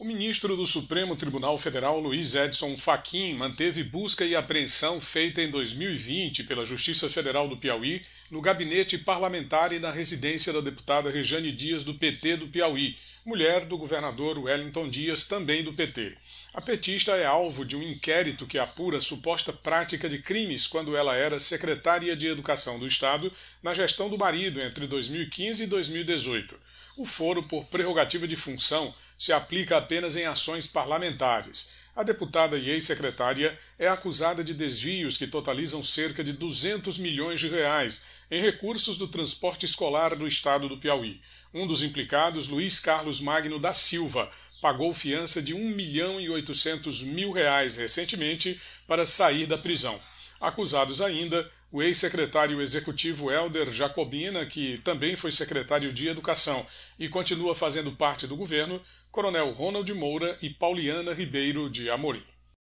O ministro do Supremo Tribunal Federal, Luiz Edson Fachin, manteve busca e apreensão feita em 2020 pela Justiça Federal do Piauí no gabinete parlamentar e na residência da deputada Rejane Dias do PT do Piauí, mulher do governador Wellington Dias, também do PT. A petista é alvo de um inquérito que apura suposta prática de crimes quando ela era secretária de Educação do Estado na gestão do marido entre 2015 e 2018. O foro por prerrogativa de função se aplica apenas em ações parlamentares. A deputada e ex-secretária é acusada de desvios que totalizam cerca de 200 milhões de reais em recursos do transporte escolar do estado do Piauí. Um dos implicados, Luiz Carlos Magno da Silva, pagou fiança de 1 milhão e 800 mil reais recentemente para sair da prisão acusados ainda o ex-secretário executivo Helder Jacobina, que também foi secretário de Educação e continua fazendo parte do governo, Coronel Ronald Moura e Pauliana Ribeiro de Amorim.